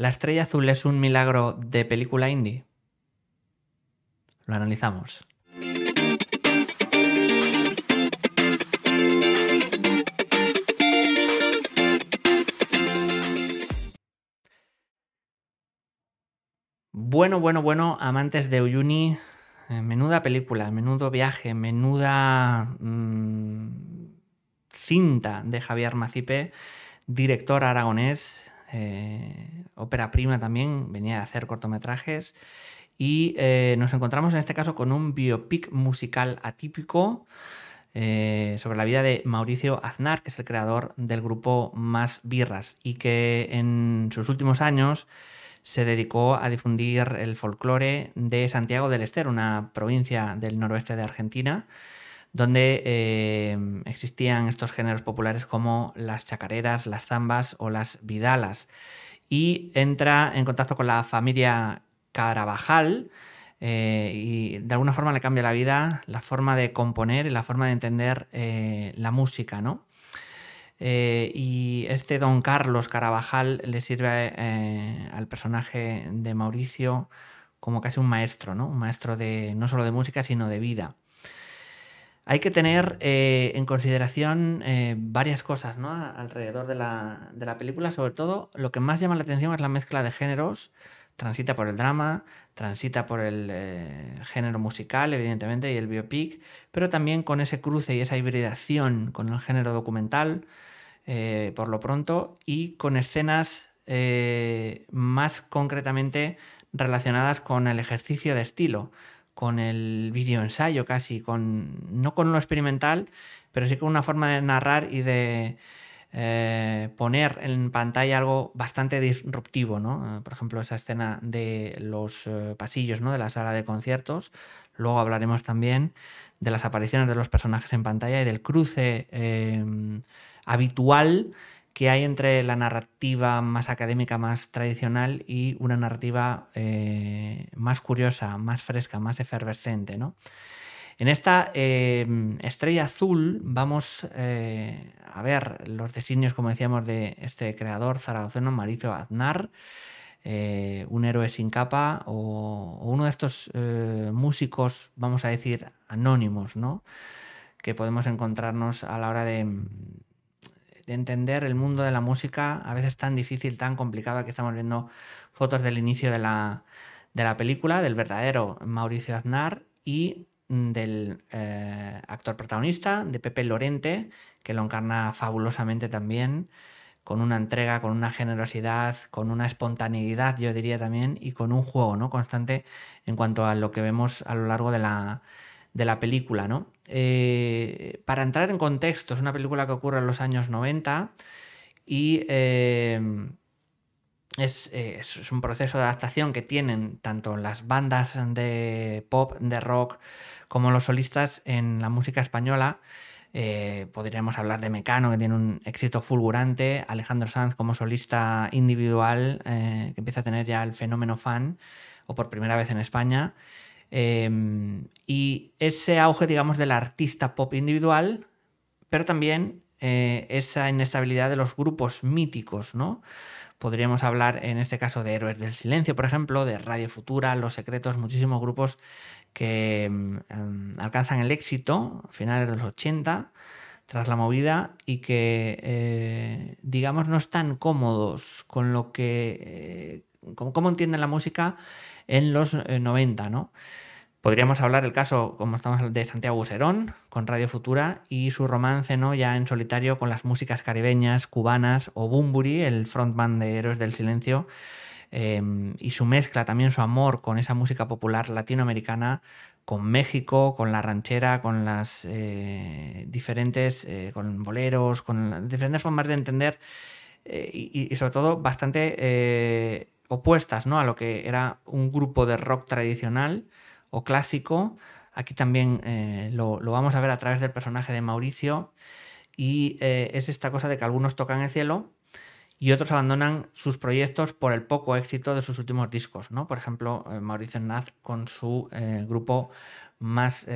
¿La estrella azul es un milagro de película indie? Lo analizamos. Bueno, bueno, bueno, amantes de Uyuni, eh, menuda película, menudo viaje, menuda mm, cinta de Javier Macipe, director aragonés, eh, ópera prima también, venía a hacer cortometrajes. Y eh, nos encontramos en este caso con un biopic musical atípico eh, sobre la vida de Mauricio Aznar, que es el creador del grupo Más Birras y que en sus últimos años se dedicó a difundir el folclore de Santiago del Estero, una provincia del noroeste de Argentina donde em, existían estos géneros populares como las chacareras, las zambas o las vidalas. Y entra en contacto con la familia Carabajal eh, y de alguna forma le cambia la vida, la forma de componer y la forma de entender eh, la música, eh, y este don Carlos Carabajal le sirve al personaje de Mauricio como casi un maestro, Un maestro de no solo de música, sino de vida. Hay que tener eh, en consideración eh, varias cosas ¿no? alrededor de la, película, sobre todo lo que más llama la atención es la mezcla de géneros. Transita por el drama, transita por el eh, género musical, evidentemente, y el biopic, pero también con ese cruce y esa hibridación con el género documental, por lo pronto, y con escenas más concretamente relacionadas con el ejercicio de estilo con el video ensayo casi, con, no con lo experimental, pero sí con una forma de narrar y de eh, poner en pantalla algo bastante disruptivo, eh, Por ejemplo, esa escena de los eh, pasillos, ¿no? De la sala de conciertos. Luego hablaremos también de las apariciones de los personajes en pantalla y del cruce habitual que hay entre la narrativa más académica, más tradicional y una narrativa eh, más curiosa, más fresca, más efervescente. ¿no? En esta eh, estrella azul vamos eh, a ver los designios, como decíamos, de este creador zaragozano Maricio Aznar, un héroe sin capa o, o uno de estos músicos, vamos a decir, anónimos, ¿no? que podemos encontrarnos a la hora de, de entender el mundo de la música, a veces tan difícil, tan complicado. Aquí estamos viendo fotos del inicio de la, de la película, del verdadero Mauricio Aznar y mm, del eh, actor protagonista, de Pepe Lorente, que lo encarna fabulosamente también, con una entrega, con una generosidad, con una espontaneidad, yo diría también, y con un juego ¿no? constante en cuanto a lo que vemos a lo largo de la, de la película, ¿no? Eh, para entrar en contexto, es una película que ocurre en los años 90 y eh, eh, es, un proceso de adaptación que tienen tanto las bandas de pop, de rock, como los solistas en la música española. podríamos hablar de Mecano, que tiene un éxito fulgurante, Alejandro Sanz como solista individual, que empieza a tener ya el fenómeno fan, o por primera vez en España. Em, y ese auge, digamos, del artista pop individual, pero también eh, esa inestabilidad de los grupos míticos, ¿no? Podríamos hablar en este caso de Héroes del Silencio, por ejemplo, de Radio Futura, Los Secretos, muchísimos grupos que em, alcanzan el éxito a finales de los 80 tras la movida y que, eh, digamos, no están cómodos con lo que, eh, como cómo, entienden la música en los 90, eh, ¿no? Podríamos hablar el caso, como estamos, de Santiago Serón con Radio Futura y su romance ¿no? ya en solitario con las músicas caribeñas, cubanas o Bumburi, el frontman de Héroes del Silencio, em, y su mezcla, también su amor con esa música popular latinoamericana, con México, con la ranchera, con las eh, diferentes, eh, con boleros, con diferentes formas de entender y, sobre todo bastante opuestas ¿no? a lo que era un grupo de rock tradicional o clásico. Aquí también eh, lo, vamos a ver a través del personaje de Mauricio. Y eh, es esta cosa de que algunos tocan el cielo y otros abandonan sus proyectos por el poco éxito de sus últimos discos. ¿no? Por ejemplo, eh, Mauricio Naz con su grupo más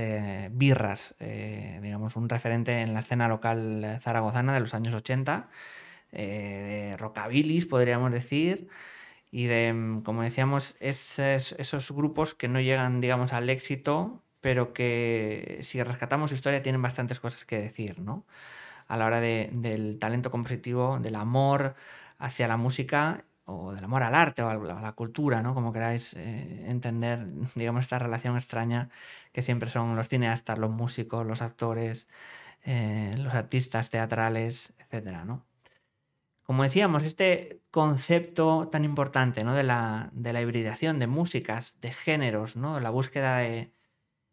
birras, digamos, un referente en la escena local zaragozana de los años 80, de rockabilis, podríamos decir y de, mm, como decíamos, esos, grupos que no llegan, digamos, al éxito, pero que si rescatamos su historia tienen bastantes cosas que decir, ¿no? A la hora del talento compositivo, del amor hacia la música o del amor al arte o a la, cultura, ¿no? Como queráis eh, entender, digamos, esta relación extraña que siempre son los cineastas, los músicos, los actores, eh, los artistas teatrales, etcétera, ¿no? como decíamos, este concepto tan importante de, la, hibridación de músicas, de géneros, ¿no? la búsqueda de,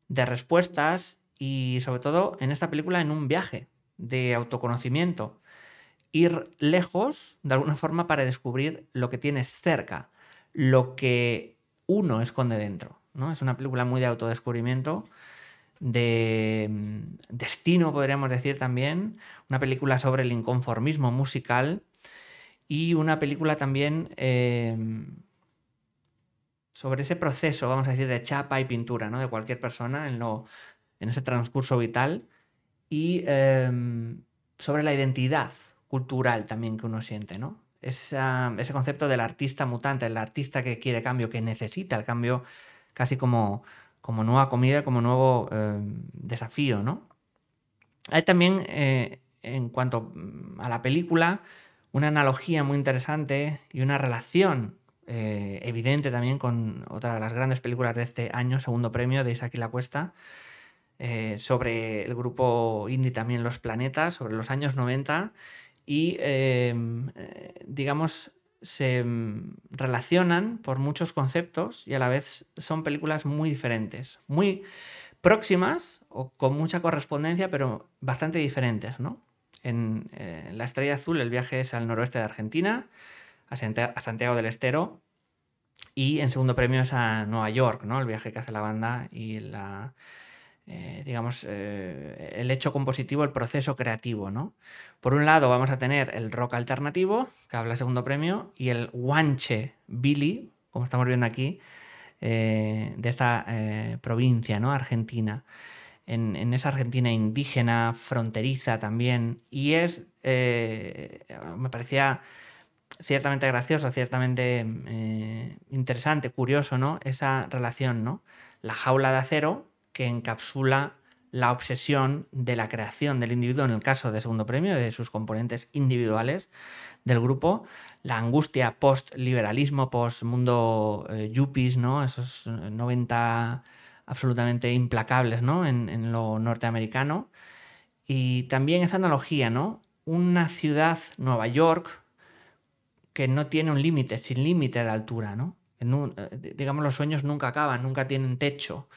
respuestas y sobre todo en esta película en un viaje de autoconocimiento. Ir lejos, de alguna forma, para descubrir lo que tienes cerca, lo que uno esconde dentro. ¿no? Es una película muy de autodescubrimiento, de mm, destino, podríamos decir también, una película sobre el inconformismo musical y una película también em, sobre ese proceso, vamos a decir, de chapa y pintura, De cualquier persona en, en ese transcurso vital y em, sobre la identidad cultural también que uno siente, ¿no? ese concepto del artista mutante, el artista que quiere cambio, que necesita el cambio casi como, como nueva comida, como nuevo em, desafío, Hay también, eh, en cuanto mm, a la película, una analogía muy interesante y una relación eh, evidente también con otra de las grandes películas de este año, segundo premio de Isaac y la Cuesta, eh, sobre el grupo indie también Los Planetas, sobre los años 90 y eh, digamos se mm, relacionan por muchos conceptos y a la vez son películas muy diferentes, muy próximas o con mucha correspondencia, pero bastante diferentes, ¿no? en, eh, la Estrella Azul el viaje es al noroeste de Argentina, a Santiago del Estero, y en segundo premio es a Nueva York, ¿no? El viaje que hace la banda y la, eh, eh, el hecho compositivo, el proceso creativo, ¿no? Por un lado vamos a tener el rock alternativo, que habla segundo premio, y el guanche Billy, como estamos viendo aquí, de esta provincia, ¿no? Argentina en, esa Argentina indígena, fronteriza también, y es, eh, me parecía ciertamente gracioso, ciertamente eh, interesante, curioso, ¿no? Esa relación, ¿no? La jaula de acero que encapsula la obsesión de la creación del individuo, en el caso de segundo premio, de sus componentes individuales del grupo, la angustia post-liberalismo, post-mundo eh, yuppies, ¿no? Esos 90 absolutamente implacables en, lo norteamericano. Y también esa analogía, ¿no? Una ciudad, Nueva York, que no tiene un límite, sin límite de altura, ¿no? En eh, digamos, los sueños nunca acaban, nunca tienen techo.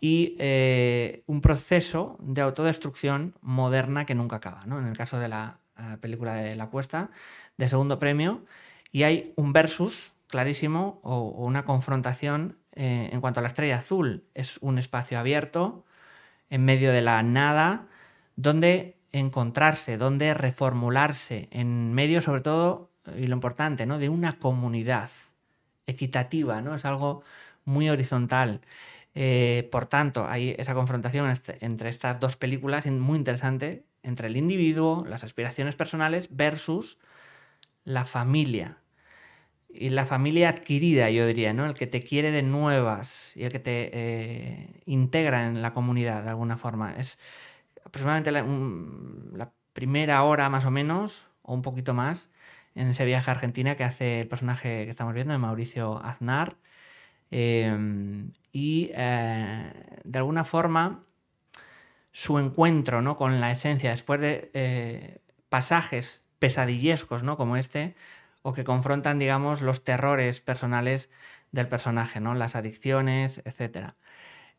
Y eh, un proceso de autodestrucción moderna que nunca acaba, En el caso de la película de La Cuesta, de segundo premio, y hay un versus clarísimo o una confrontación eh, en cuanto a la estrella azul, es un espacio abierto en medio de la nada donde encontrarse, donde reformularse, en medio sobre todo, eh, y lo importante, ¿no? de una comunidad equitativa, ¿no? es algo muy horizontal. Eh, por tanto, hay esa confrontación entre estas dos películas muy interesante, entre el individuo, las aspiraciones personales, versus la familia, y la familia adquirida, yo diría, ¿no? El que te quiere de nuevas y el que te eh, integra en la comunidad de alguna forma. Es aproximadamente la, primera hora más o menos, o un poquito más, en ese viaje a Argentina que hace el personaje que estamos viendo, de Mauricio Aznar. Em, y eh, de alguna forma su encuentro ¿no? con la esencia, después de eh, pasajes pesadillescos ¿no? como este, o que confrontan, digamos, los terrores personales del personaje, ¿no? Las adicciones, etc.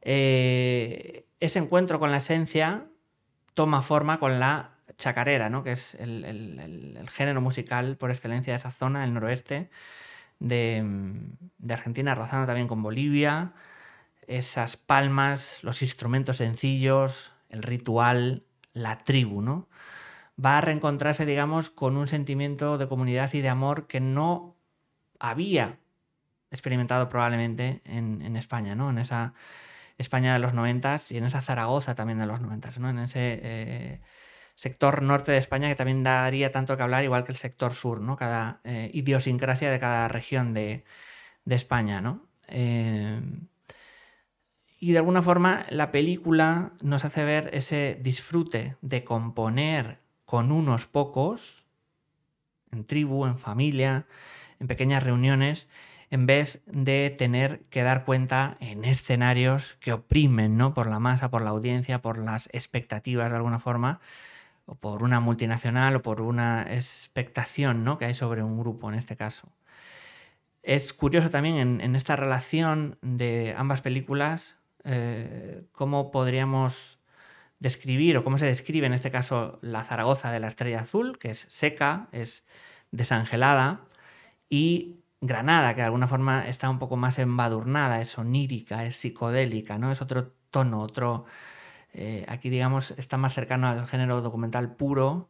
Eh, ese encuentro con la esencia toma forma con la chacarera, ¿no? que es el, género musical por excelencia de esa zona, el noroeste de, de, Argentina, rozando también con Bolivia, esas palmas, los instrumentos sencillos, el ritual, la tribu, ¿no? va a reencontrarse, digamos, con un sentimiento de comunidad y de amor que no había experimentado probablemente en, España, ¿no? En esa España de los noventas y en esa Zaragoza también de los noventas, ¿no? En ese eh, sector norte de España que también daría tanto que hablar, igual que el sector sur, ¿no? Cada eh, idiosincrasia de cada región de, España, ¿no? Eh, y de alguna forma la película nos hace ver ese disfrute de componer con unos pocos, en tribu, en familia, en pequeñas reuniones, en vez de tener que dar cuenta en escenarios que oprimen, ¿no? Por la masa, por la audiencia, por las expectativas de alguna forma, o por una multinacional, o por una expectación, ¿no? Que hay sobre un grupo en este caso. Es curioso también en, esta relación de ambas películas eh, cómo podríamos describir o cómo se describe en este caso la Zaragoza de la Estrella Azul, que es seca, es desangelada, y Granada, que de alguna forma está un poco más embadurnada, es onírica, es psicodélica, ¿no? Es otro tono, otro... Eh, aquí, digamos, está más cercano al género documental puro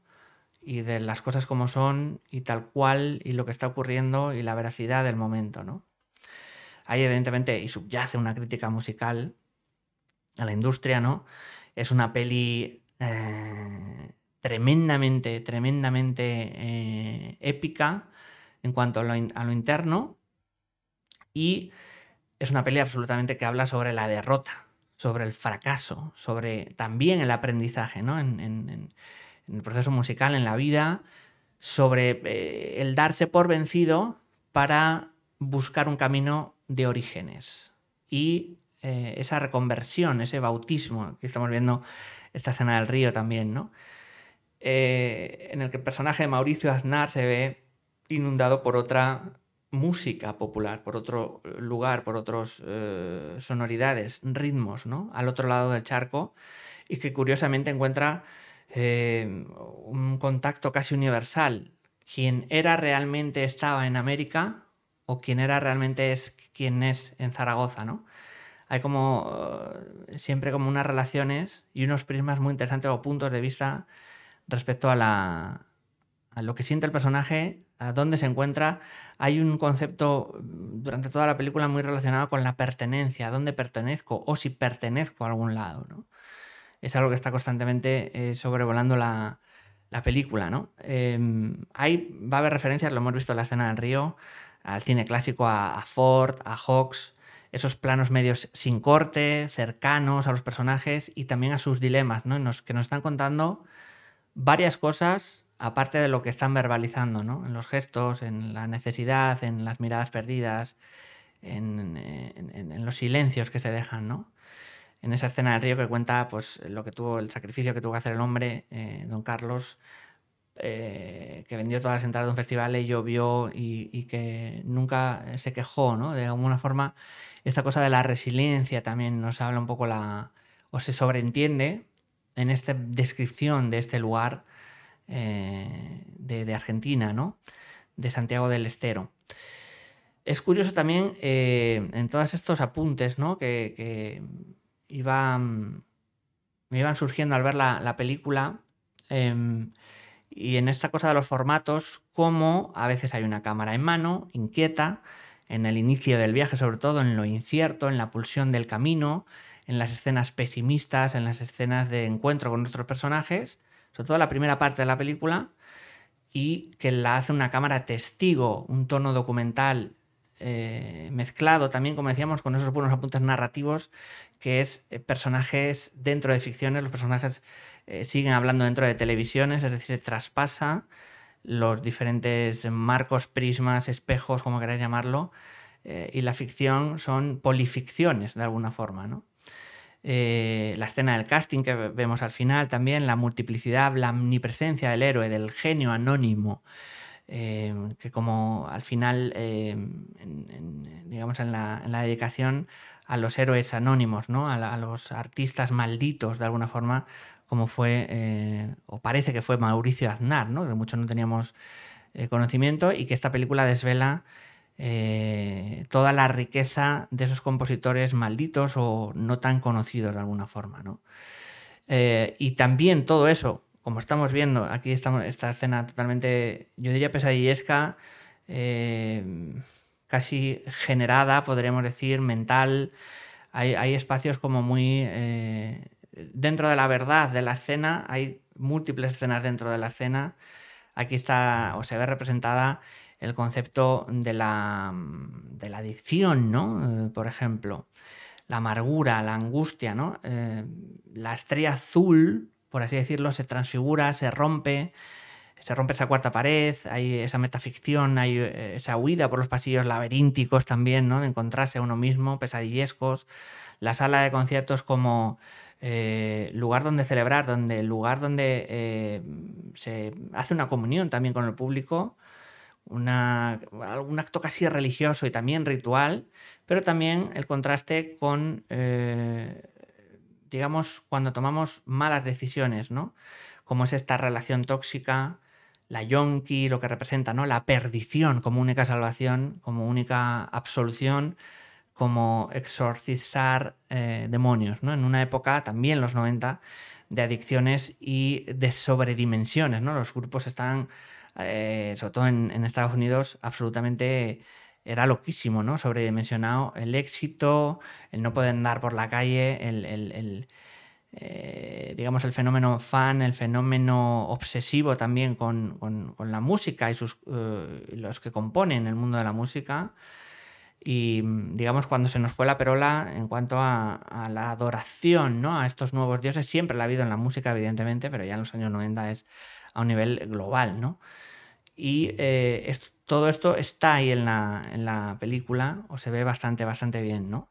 y de las cosas como son y tal cual y lo que está ocurriendo y la veracidad del momento, ¿no? Ahí, evidentemente, y subyace una crítica musical a la industria, ¿no? Es una peli eh, tremendamente, tremendamente eh, épica en cuanto a lo, interno. Y es una peli absolutamente que habla sobre la derrota, sobre el fracaso, sobre también el aprendizaje, en, el proceso musical, en la vida, sobre eh, el darse por vencido para buscar un camino de orígenes y eh, esa reconversión, ese bautismo que estamos viendo esta escena del río también, ¿no? Eh, en el que el personaje de Mauricio Aznar se ve inundado por otra música popular, por otro lugar, por otras eh, sonoridades, ritmos, ¿no? Al otro lado del charco y que curiosamente encuentra un contacto casi universal. Quien era realmente estaba en América o quien era realmente es quien es en Zaragoza, ¿no? hay como eh, siempre como unas relaciones y unos prismas muy interesantes o puntos de vista respecto a, lo que siente el personaje, a dónde se encuentra. Hay un concepto mm, durante toda la película muy relacionado con la pertenencia, a dónde pertenezco o si pertenezco a algún lado. Es algo que está constantemente eh, sobrevolando la, película. ¿no? Em, hay, va a haber referencias, lo hemos visto en la escena del río, al cine clásico, a Ford, a Hawks esos planos medios sin corte, cercanos a los personajes y también a sus dilemas, que nos están contando varias cosas aparte de lo que están verbalizando, ¿no? En los gestos, en la necesidad, en las miradas perdidas, en, los silencios que se dejan, ¿no? En esa escena del río que cuenta pues, lo que tuvo, el sacrificio que tuvo que hacer el hombre, eh, don Carlos, eh, que vendió todas las entradas de un festival y llovió y, que nunca se quejó, ¿no? De alguna forma, esta cosa de la resiliencia también nos habla un poco la... o se sobreentiende en esta descripción de este lugar eh, de, Argentina, ¿no? De Santiago del Estero. Es curioso también eh, en todos estos apuntes, ¿no? Que, que me iban surgiendo al ver la, la película em, y en esta cosa de los formatos, como a veces hay una cámara en mano, inquieta, en el inicio del viaje sobre todo, en lo incierto, en la pulsión del camino, en las escenas pesimistas, en las escenas de encuentro con nuestros personajes, sobre todo la primera parte de la película, y que la hace una cámara testigo, un tono documental eh, mezclado también, como decíamos, con esos buenos apuntes narrativos que es eh, personajes dentro de ficciones, los personajes eh, siguen hablando dentro de televisiones, es decir, traspasa los diferentes marcos, prismas, espejos, como queráis llamarlo, eh, y la ficción son polificciones de alguna forma, ¿no? la escena del casting que vemos al final también, la multiplicidad, la omnipresencia del héroe, del genio anónimo, que como al final, digamos, en la dedicación a los héroes anónimos, ¿no? a, los artistas malditos, de alguna forma, como fue, eh, o parece que fue Mauricio Aznar, ¿no? De muchos no teníamos eh, conocimiento, y que esta película desvela eh, toda la riqueza de esos compositores malditos o no tan conocidos de alguna forma. ¿no? y también todo eso, como estamos viendo, aquí estamos, esta escena totalmente, yo diría pesadillesca, casi generada, podríamos decir, mental. Hay, espacios como muy... Eh, dentro de la verdad de la escena, hay múltiples escenas dentro de la escena. Aquí está o se ve representada el concepto de la, de la adicción, ¿no? Eh, por ejemplo, la amargura, la angustia, ¿no? Eh, la estrella azul, por así decirlo, se transfigura, se rompe, se rompe esa cuarta pared, hay esa metaficción, hay eh, esa huida por los pasillos laberínticos también, ¿no? De encontrarse a uno mismo, pesadillescos, la sala de conciertos como eh, lugar donde celebrar, donde lugar donde eh, se hace una comunión también con el público, un acto casi religioso y también ritual, pero también el contraste con, digamos, cuando tomamos malas decisiones, ¿no? Como es esta relación tóxica, la yonki, lo que representa, ¿no? La perdición como única salvación, como única absolución, como exorcizar eh, demonios, ¿no? En una época, también los 90, de adicciones y de sobredimensiones, ¿no? Los grupos están, eh, sobre todo en, Estados Unidos, absolutamente... Era loquísimo, ¿no? Sobredimensionado el éxito, el no poder andar por la calle, el eh, digamos, el fenómeno fan, el fenómeno obsesivo también con, la música y sus, eh, los que componen el mundo de la música. Y mm, digamos, cuando se nos fue la perola en cuanto a, la adoración ¿no? a estos nuevos dioses, siempre la ha habido en la música, evidentemente, pero ya en los años 90 es a un nivel global. ¿no? Y eh, todo esto está ahí en la, en la película, o se ve bastante, bastante bien. ¿no?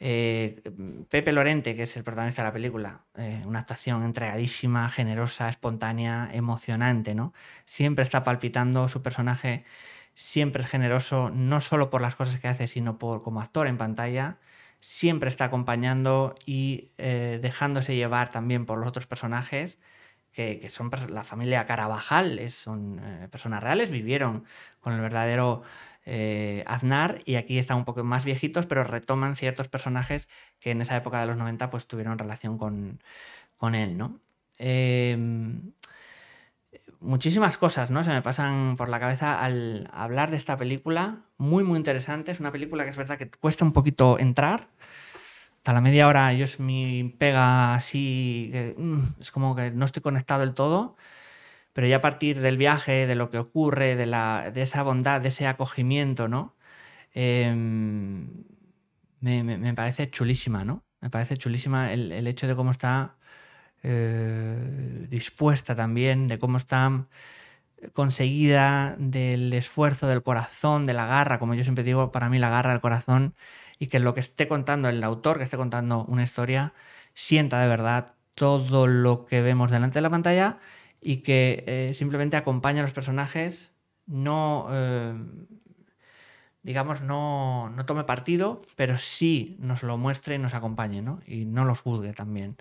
Eh, Pepe Lorente, que es el protagonista de la película, eh, una actuación entregadísima, generosa, espontánea, emocionante, ¿no? Siempre está palpitando su personaje, siempre es generoso, no solo por las cosas que hace, sino por como actor en pantalla. Siempre está acompañando y eh, dejándose llevar también por los otros personajes. Que, son la familia Carabajal, son personas reales, vivieron con el verdadero eh, Aznar y aquí están un poco más viejitos, pero retoman ciertos personajes que en esa época de los 90 pues, tuvieron relación con, él, ¿no? Em, muchísimas cosas, ¿no? Se me pasan por la cabeza al hablar de esta película, muy, muy interesante. Es una película que es verdad que cuesta un poquito entrar. Hasta la media hora yo es mi pega así, mm, es como que no estoy conectado del todo pero ya a partir del viaje, de lo que ocurre, de, la, de esa bondad, de ese acogimiento, ¿no? Em, me, parece chulísima, ¿no? Me parece chulísima el, hecho de cómo está eh, dispuesta también, de cómo está eh, conseguida, del esfuerzo, del corazón, de la garra, como yo siempre digo, para mí la garra, el corazón, y que lo que esté contando el autor, que esté contando una historia, sienta de verdad todo lo que vemos delante de la pantalla y que eh, simplemente acompaña a los personajes, no, eh, digamos, no, no, tome partido, pero sí nos lo muestre y nos acompañe, ¿no? Y no los juzgue también.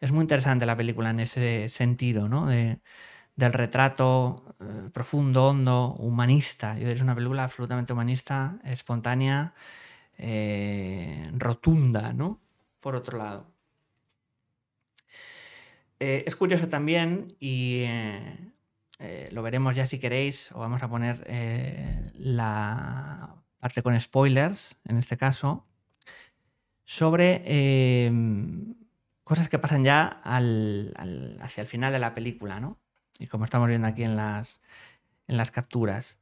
Es muy interesante la película en ese sentido, ¿no? del retrato eh, profundo, hondo, humanista. Es una película absolutamente humanista, espontánea, rotunda, ¿no? Por otro lado. Eh, es curioso también, y eh, eh, lo veremos ya si queréis, o vamos a poner la parte con spoilers, en este caso, sobre em, cosas que pasan ya hacia el final de la película, ¿no? Y como estamos viendo aquí en las, en las capturas.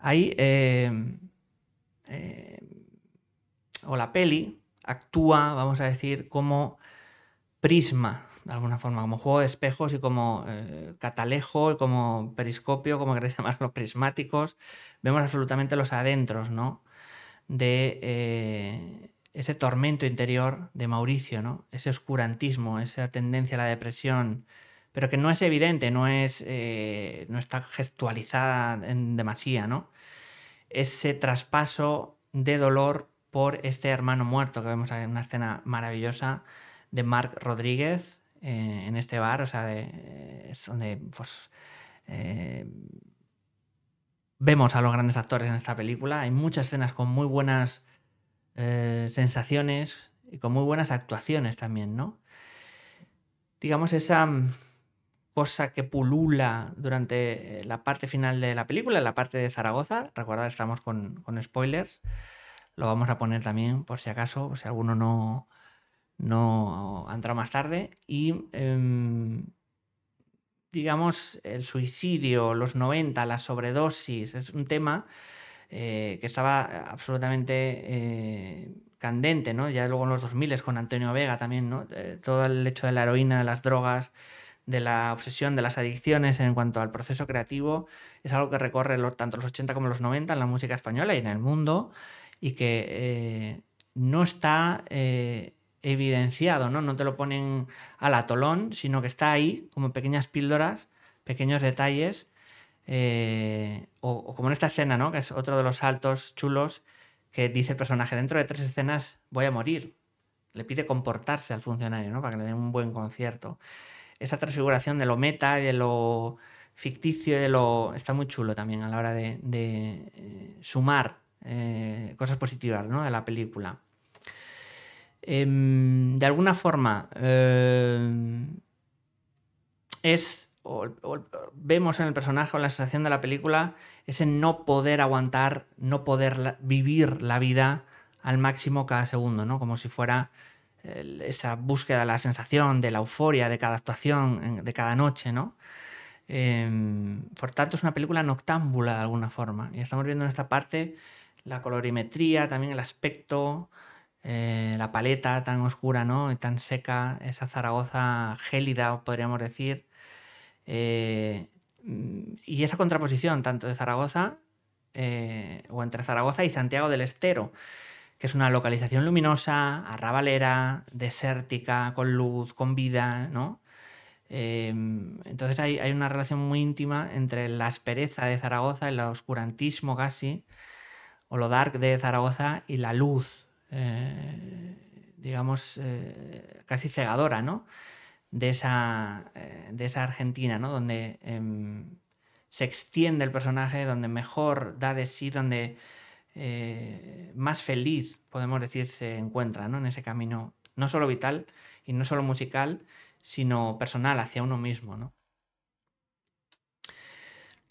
ahí em, em, o la peli actúa, vamos a decir, como prisma de alguna forma, como juego de espejos y como eh, catalejo, y como periscopio, como queréis llamarlo, prismáticos, vemos absolutamente los adentros, ¿no? De eh, ese tormento interior de Mauricio, ¿no? Ese oscurantismo, esa tendencia a la depresión, pero que no es evidente, no, es, eh, no está gestualizada en demasía, ¿no? Ese traspaso de dolor por este hermano muerto que vemos en una escena maravillosa de Mark Rodríguez, eh, en este bar, o sea, eh, es donde pues, eh, vemos a los grandes actores en esta película. Hay muchas escenas con muy buenas sensaciones y con muy buenas actuaciones también, ¿no? Digamos, esa mm, cosa que pulula durante la parte final de la película, la parte de Zaragoza. Recordad, estamos con, spoilers. Lo vamos a poner también por si acaso, si alguno no, no ha más tarde y em, digamos el suicidio, los 90, la sobredosis, es un tema eh, que estaba absolutamente eh, candente, ¿no? Ya luego en los 2000 con Antonio Vega también, ¿no? Eh, todo el hecho de la heroína, de las drogas, de la obsesión, de las adicciones en cuanto al proceso creativo, es algo que recorre tanto los 80 como los 90 en la música española y en el mundo y que no está evidenciado, ¿no? No te lo ponen al atolón, sino que está ahí como pequeñas píldoras, pequeños detalles, eh, o, como en esta escena, ¿no? Que es otro de los saltos chulos que dice el personaje, dentro de tres escenas voy a morir. Le pide comportarse al funcionario, ¿no? Para que le den un buen concierto. Esa transfiguración de lo meta y de lo ficticio de lo... Está muy chulo también a la hora de, eh, sumar eh, cosas positivas, ¿no? De la película. Em, de alguna forma, em, es, vemos en el personaje o en la sensación de la película, ese no poder aguantar, no poder vivir la vida al máximo cada segundo, ¿no? Como si fuera esa búsqueda la sensación, de la euforia de cada actuación, de cada noche, em, por tanto, es una película noctámbula de alguna forma. Y estamos viendo en esta parte la colorimetría, también el aspecto, eh, la paleta tan oscura, ¿no? Y tan seca, esa Zaragoza gélida, podríamos decir. Eh, mm, y esa contraposición tanto de Zaragoza eh, o entre Zaragoza y Santiago del Estero, que es una localización luminosa, arrabalera, desértica, con luz, con vida, ¿no? Em, entonces hay, hay, una relación muy íntima entre la aspereza de Zaragoza, el oscurantismo casi, o lo dark de Zaragoza y la luz eh, digamos, eh, casi cegadora, ¿no? De esa, eh, de esa Argentina, ¿no? Donde em, se extiende el personaje, donde mejor da de sí, donde más feliz, podemos decir, se encuentra, ¿no? En ese camino, no solo vital y no solo musical, sino personal hacia uno mismo, ¿no?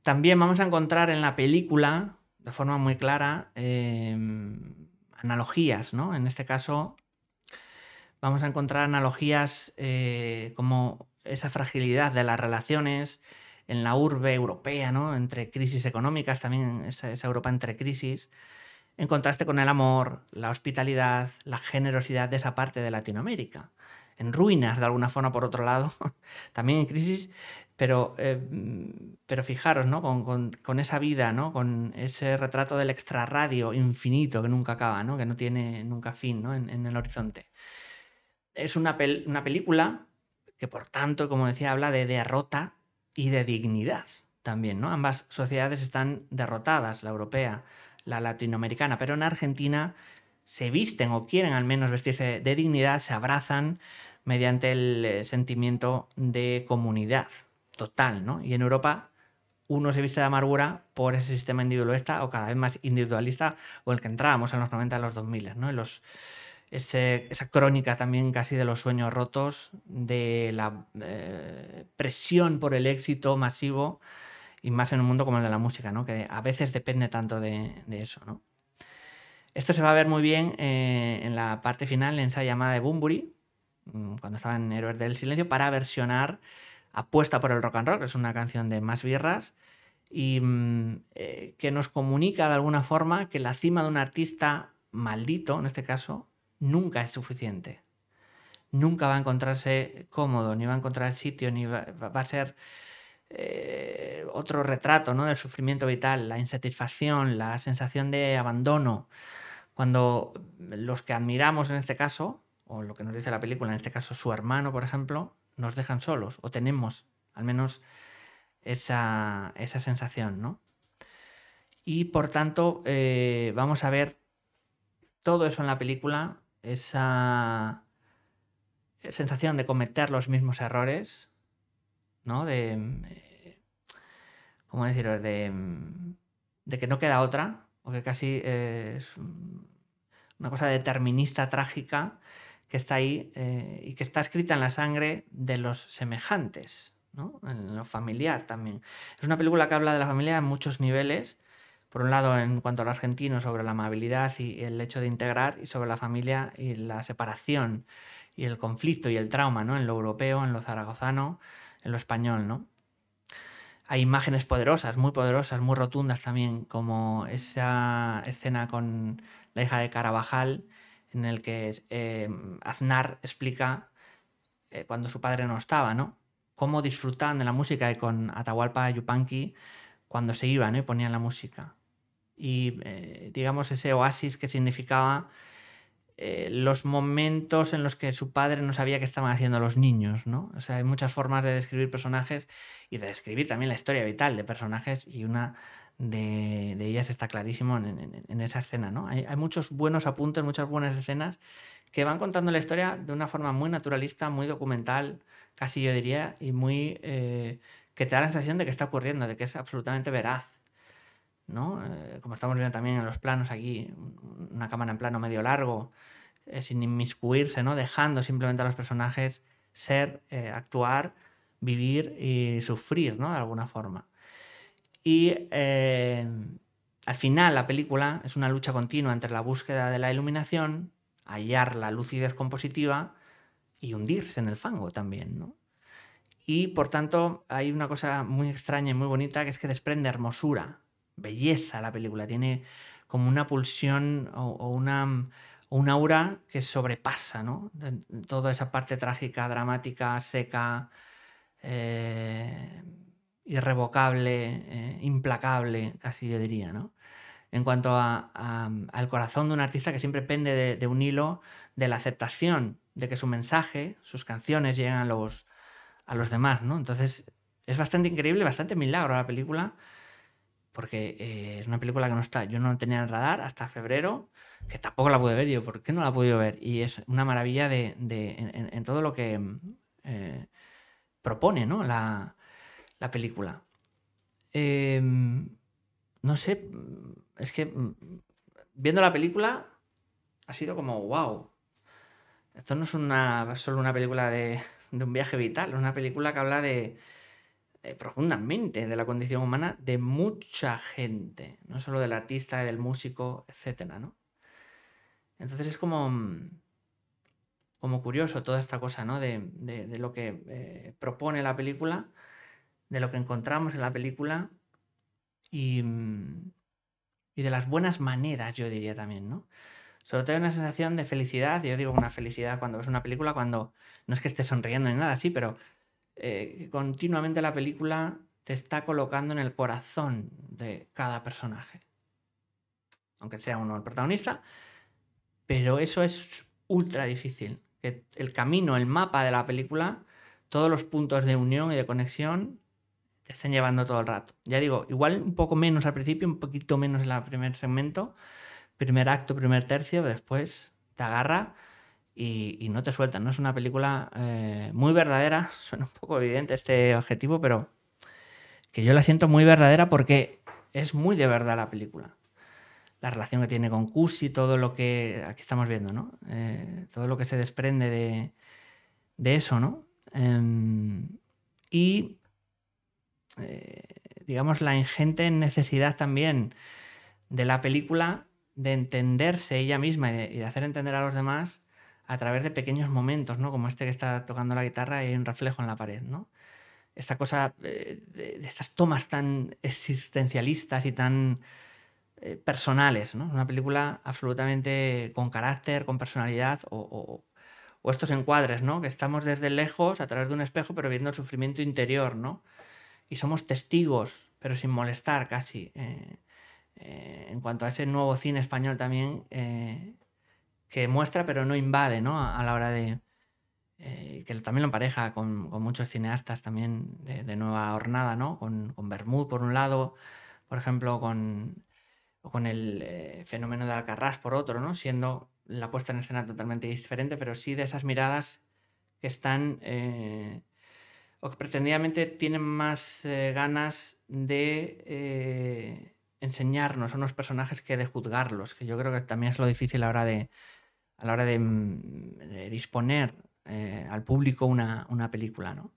También vamos a encontrar en la película, de forma muy clara, em, analogías, ¿no? En este caso vamos a encontrar analogías eh, como esa fragilidad de las relaciones en la urbe europea, ¿no? Entre crisis económicas, también esa, esa Europa entre crisis, en contraste con el amor, la hospitalidad, la generosidad de esa parte de Latinoamérica en ruinas de alguna forma por otro lado, también en crisis, eh, pero, fijaros, ¿no? Con, esa vida, Con ese retrato del extrarradio infinito que nunca acaba, Que no tiene nunca fin, En, el horizonte. Es una, película que, por tanto, como decía, habla de derrota y de dignidad también, Ambas sociedades están derrotadas, la europea, la latinoamericana, pero en Argentina se visten o quieren al menos vestirse de dignidad, se abrazan mediante el eh, sentimiento de comunidad, total, ¿no? Y en Europa uno se viste de amargura por ese sistema individualista o cada vez más individualista o el que entrábamos en los 90 a los 2000, ¿no? los, esa crónica también casi de los sueños rotos, de la eh, presión por el éxito masivo y más en un mundo como el de la música, ¿no? que a veces depende tanto de, eso. Esto se va a ver muy bien eh, en la parte final, en esa llamada de Bunbury, mm, cuando en Héroes del Silencio, para versionar apuesta por el rock and roll, es una canción de más birras y mm, eh, que nos comunica de alguna forma que la cima de un artista maldito, en este caso, nunca es suficiente. Nunca va a encontrarse cómodo, ni va a encontrar sitio, ni va, a ser eh, otro retrato ¿no? del sufrimiento vital, la insatisfacción, la sensación de abandono. Cuando los que admiramos en este caso, o lo que nos dice la película, en este caso su hermano, por ejemplo, nos dejan solos, o tenemos al menos esa, sensación, ¿no? Y por tanto, eh, vamos a ver todo eso en la película, esa sensación de cometer los mismos errores, ¿no? De, mm, ¿cómo decirlo? De, mm, de que no queda otra, o que casi es mm, una cosa determinista, trágica, que está ahí eh, y que está escrita en la sangre de los semejantes, ¿no? en lo familiar también. Es una película que habla de la familia en muchos niveles. Por un lado, en cuanto al argentino, sobre la amabilidad y el hecho de integrar, y sobre la familia y la separación y el conflicto y el trauma, ¿no? En lo europeo, en lo zaragozano, en lo español, ¿no? hay imágenes poderosas, muy poderosas, muy rotundas también, como esa escena con la hija de Carabajal en el que eh, Aznar explica eh, cuando su padre no estaba, ¿no? Cómo disfrutaban de la música y con Atahualpa Yupanqui cuando se iban y ¿eh? ponían la música. Y digamos ese oasis que significaba los momentos en los que su padre no sabía qué estaban haciendo los niños, ¿no? O sea, hay muchas formas de describir personajes y de describir también la historia vital de personajes y una de, ellas está clarísimo en, esa escena. ¿no? Hay, muchos buenos apuntes, muchas buenas escenas que van contando la historia de una forma muy naturalista, muy documental, casi yo diría, y muy eh, que te da la sensación de que está ocurriendo, de que es absolutamente veraz. ¿no? Eh, como estamos viendo también en los planos aquí, una cámara en plano medio largo, eh, sin inmiscuirse, ¿no? dejando simplemente a los personajes ser, actuar, vivir y sufrir ¿no? de alguna forma. Y eh, al final la película es una lucha continua entre la búsqueda de la iluminación, hallar la lucidez compositiva y hundirse en el fango también, ¿no? Y por tanto hay una cosa muy extraña y muy bonita que es que desprende hermosura, belleza la película, tiene como una pulsión o, una un aura que sobrepasa ¿no? toda esa parte trágica, dramática, seca, eh, irrevocable, eh, implacable, casi yo diría, ¿no? En cuanto al corazón de un artista que siempre pende de, un hilo de la aceptación, de que su mensaje, sus canciones llegan a los, a los demás, ¿no? Entonces es bastante increíble, bastante milagro la película, porque eh, es una película que no está, yo no tenía en el radar hasta febrero, que tampoco la pude ver, yo, ¿por qué no la he podido ver? Y es una maravilla de, en, todo lo que eh, propone, ¿no? La, la película. Em, no sé, es que mm, viendo la película ha sido como, wow, esto no es una, solo una película de, un viaje vital, es una película que habla de, eh, profundamente de la condición humana de mucha gente, no solo del artista, del músico, etcétera, Entonces es como, mm, como curioso toda esta cosa, De, lo que eh, propone la película de lo que encontramos en la película mm, y, de las buenas maneras, yo diría también, ¿no? Solo te una sensación de felicidad, yo digo una felicidad cuando ves una película, cuando no es que estés sonriendo ni nada así, pero eh, continuamente la película te está colocando en el corazón de cada personaje. Aunque sea uno el protagonista, pero eso es ultra difícil. Que el camino, el mapa de la película, todos los puntos de unión y de conexión llevando todo el rato. Ya digo, igual un poco menos al principio, un poquito menos en el primer segmento, primer acto, primer tercio, después te agarra y, no te suelta. No es una película eh, muy verdadera, suena un poco evidente este objetivo, pero que yo la siento muy verdadera porque es muy de verdad la película. La relación que tiene con Cusi, todo lo que aquí estamos viendo, ¿no? Eh, todo lo que se desprende de, eso, ¿no? Em, y eh, digamos, la ingente necesidad también de la película de entenderse ella misma y de, hacer entender a los demás a través de pequeños momentos, ¿no? Como este que está tocando la guitarra y hay un reflejo en la pared, ¿no? Esta cosa, eh, de, estas tomas tan existencialistas y tan eh, personales, ¿no? Una película absolutamente con carácter, con personalidad o, o, estos encuadres, ¿no? Que estamos desde lejos a través de un espejo pero viendo el sufrimiento interior, ¿no? y somos testigos, pero sin molestar casi, eh, eh, en cuanto a ese nuevo cine español también, eh, que muestra pero no invade, ¿no? A, la hora de... que también lo empareja con, muchos cineastas también de, nueva hornada, ¿no? Con, Bermud, por un lado, por ejemplo, con, con el fenómeno de Alcarrás, por otro, ¿no? Siendo la puesta en escena totalmente diferente, pero sí de esas miradas que están o que pretendidamente tienen más eh, ganas de eh, enseñarnos a unos personajes que de juzgarlos, que yo creo que también es lo difícil a la hora de, a la hora de, mm, disponer eh, al público una, película. ¿no?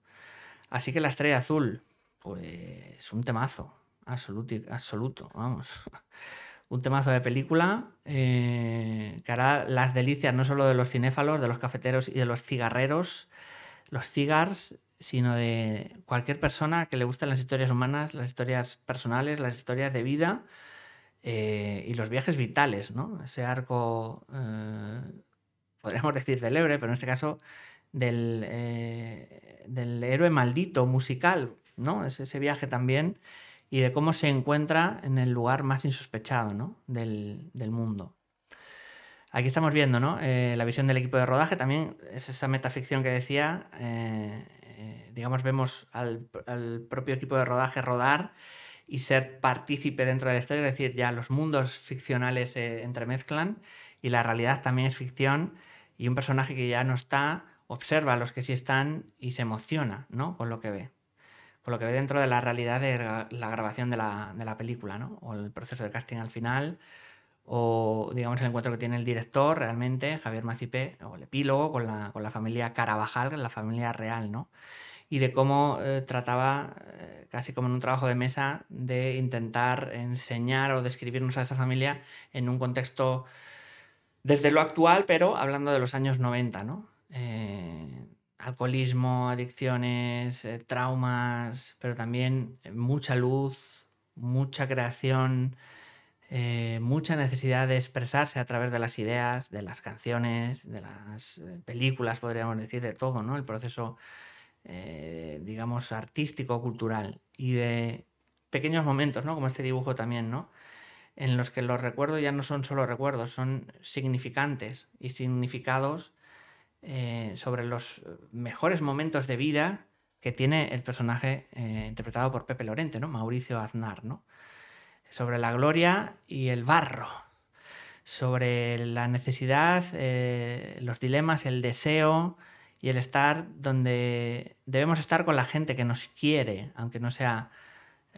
Así que La Estrella Azul, pues un temazo, absoluto, absoluto vamos. un temazo de película que hará las delicias no solo de los cinéfalos, de los cafeteros y de los cigarreros, los cigars, sino de cualquier persona que le gusten las historias humanas, las historias personales, las historias de vida eh, y los viajes vitales, ¿no? Ese arco, eh, podríamos decir del héroe, pero en este caso del, eh, del héroe maldito musical, ¿no? Es ese viaje también y de cómo se encuentra en el lugar más insospechado del, mundo. Aquí estamos viendo la visión del equipo de rodaje, también es esa metaficción que decía, eh, digamos, vemos al, propio equipo de rodaje rodar y ser partícipe dentro de la historia, es decir, ya los mundos ficcionales se entremezclan y la realidad también es ficción y un personaje que ya no está observa a los que sí están y se emociona ¿no? con lo que ve, con lo que ve dentro de la realidad de la grabación de la, película ¿no? o el proceso de casting al final o digamos el encuentro que tiene el director realmente, Javier Macipe, o el epílogo con la, con la familia Carabajal, la familia real, ¿no? Y de cómo eh, trataba, eh, casi como en un trabajo de mesa, de intentar enseñar o describirnos a esa familia en un contexto desde lo actual, pero hablando de los años 90, ¿no? Eh, alcoholismo, adicciones, traumas, pero también mucha luz, mucha creación, eh, mucha necesidad de expresarse a través de las ideas, de las canciones, de las eh, películas, podríamos decir, de todo, ¿no? El proceso, eh, digamos, artístico, cultural y de pequeños momentos, ¿no? Como este dibujo también, ¿no? En los que los recuerdos ya no son solo recuerdos, son significantes y significados sobre los mejores momentos de vida que tiene el personaje interpretado por Pepe Lorente, ¿no? Mauricio Aznar, ¿no? sobre la gloria y el barro, sobre la necesidad, eh, los dilemas, el deseo y el estar donde debemos estar con la gente que nos quiere, aunque no sea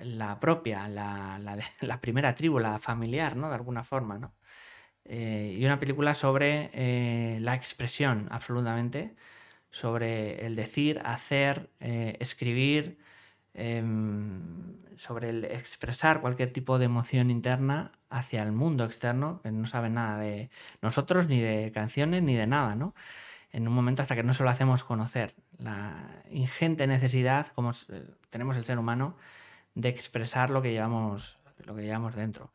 la propia, la, primera tribu, la familiar, ¿no? De alguna forma, eh, y una película sobre eh, la expresión, absolutamente, sobre el decir, hacer, escribir, Em, sobre el expresar cualquier tipo de emoción interna hacia el mundo externo, que no sabe nada de nosotros, ni de canciones, ni de nada, ¿no? En un momento hasta que no se lo hacemos conocer. La ingente necesidad, como eh, tenemos el ser humano, de expresar lo que llevamos, lo que llevamos dentro.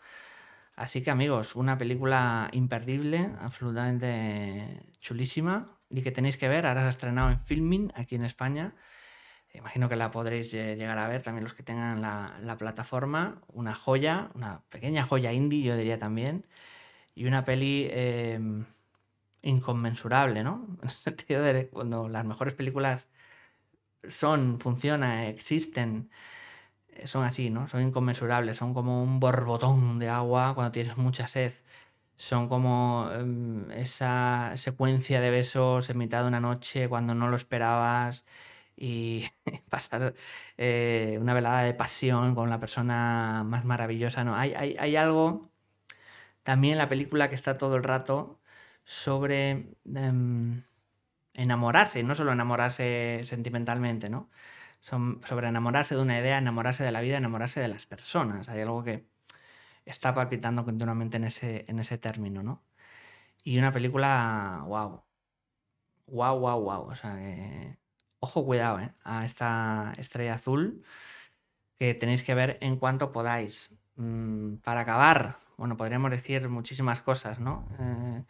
Así que amigos, una película imperdible, absolutamente chulísima y que tenéis que ver. Ahora se ha estrenado en Filming aquí en España Imagino que la podréis eh, llegar a ver también los que tengan la, plataforma. Una joya, una pequeña joya indie, yo diría también. Y una peli em, inconmensurable, ¿no? En el sentido de cuando las mejores películas son, funcionan, existen, eh, son así, ¿no? Son inconmensurables, son como un borbotón de agua cuando tienes mucha sed. Son como em, esa secuencia de besos en mitad de una noche cuando no lo esperabas y pasar eh, una velada de pasión con la persona más maravillosa. No, hay, hay, algo también en la película que está todo el rato sobre em, enamorarse. enamorarse, no solo enamorarse sentimentalmente, ¿no? Son, sobre enamorarse de una idea, enamorarse de la vida, enamorarse de las personas. Hay algo que está palpitando continuamente en ese, en ese término, ¿no? Y una película, wow. Wow, wow, wow. O sea, ojo cuidado eh, a esta estrella azul que tenéis que ver en cuanto podáis. Mm, para acabar, bueno, podríamos decir muchísimas cosas, eh,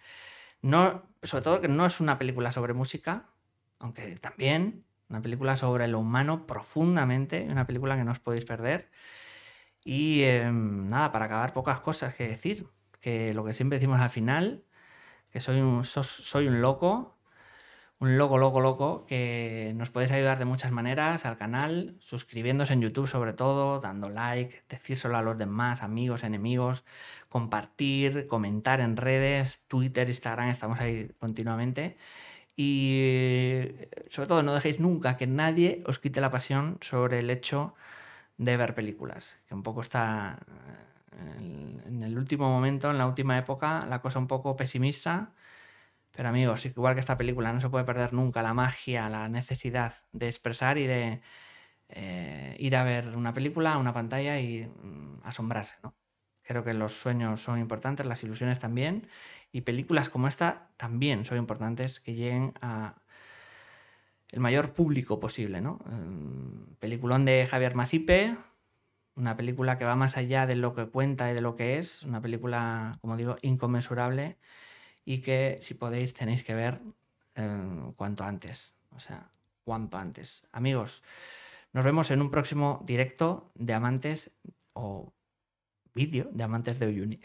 ¿no? sobre todo que no es una película sobre música, aunque también una película sobre lo humano profundamente, una película que no os podéis perder. Y em, nada, para acabar, pocas cosas que decir, que lo que siempre decimos al final, que soy un, soy un loco, un loco, loco, loco, que nos podéis ayudar de muchas maneras al canal, suscribiéndose en YouTube sobre todo, dando like, decírselo a los demás, amigos, enemigos, compartir, comentar en redes, Twitter, Instagram, estamos ahí continuamente. Y sobre todo no dejéis nunca que nadie os quite la pasión sobre el hecho de ver películas, que un poco está eh, en el último momento, en la última época, la cosa un poco pesimista pero amigos, igual que esta película, no se puede perder nunca la magia, la necesidad de expresar y de eh, ir a ver una película, una pantalla y mm, asombrarse, ¿no? Creo que los sueños son importantes, las ilusiones también, y películas como esta también son importantes que lleguen a el mayor público posible, ¿no? Mm, peliculón de Javier Macipe, una película que va más allá de lo que cuenta y de lo que es, una película, como digo, inconmensurable y que si podéis tenéis que ver eh, cuanto antes. O sea, cuanto antes. Amigos, nos vemos en un próximo directo de amantes o vídeo de amantes de Uyuni.